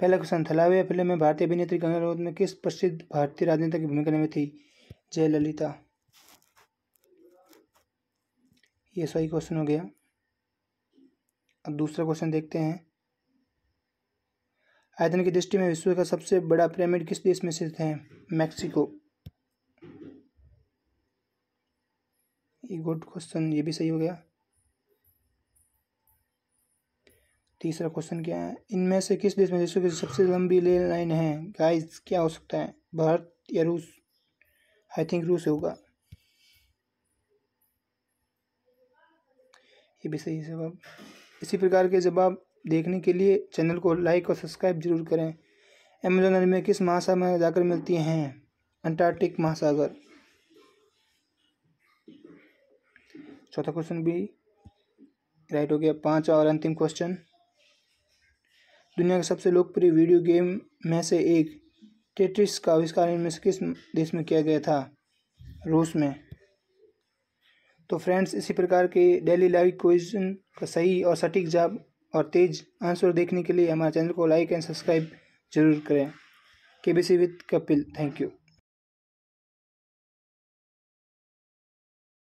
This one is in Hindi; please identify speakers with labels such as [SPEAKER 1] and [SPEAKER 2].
[SPEAKER 1] पहला क्वेश्चन थलावे फिल्म में भारतीय अभिनेत्री कंगना रनौत में किस प्रसिद्ध भारतीय राजनेता की भूमिका में थी जयललिता ये सही क्वेश्चन हो गया अब दूसरा क्वेश्चन देखते हैं आयतन की दृष्टि में विश्व का सबसे बड़ा पिरामिड किस देश में स्थित है मैक्सिको ये गुड क्वेश्चन ये भी सही हो गया तीसरा क्वेश्चन क्या है इनमें से किस देश में जैसे की सबसे लंबी रेल लाइन है गाइस क्या हो सकता है भारत या रूस आई थिंक रूस होगा ये भी सही जवाब इसी प्रकार के जवाब देखने के लिए चैनल को लाइक और सब्सक्राइब जरूर करें अमेजोन नदी में किस महासागर में जाकर मिलती हैं अंटार्कटिक महासागर चौथा क्वेश्चन भी राइट हो गया पांचवा और अंतिम क्वेश्चन दुनिया के सबसे लोकप्रिय वीडियो गेम में से एक टेट्रिस का आविष्कार इनमें से किस देश में किया गया था रूस में तो फ्रेंड्स इसी प्रकार के डेली लाइव क्वेश्चन का सही और सटीक जवाब और तेज आंसर देखने के लिए हमारे चैनल को लाइक एंड सब्सक्राइब जरूर करें K B C with Kapil thank you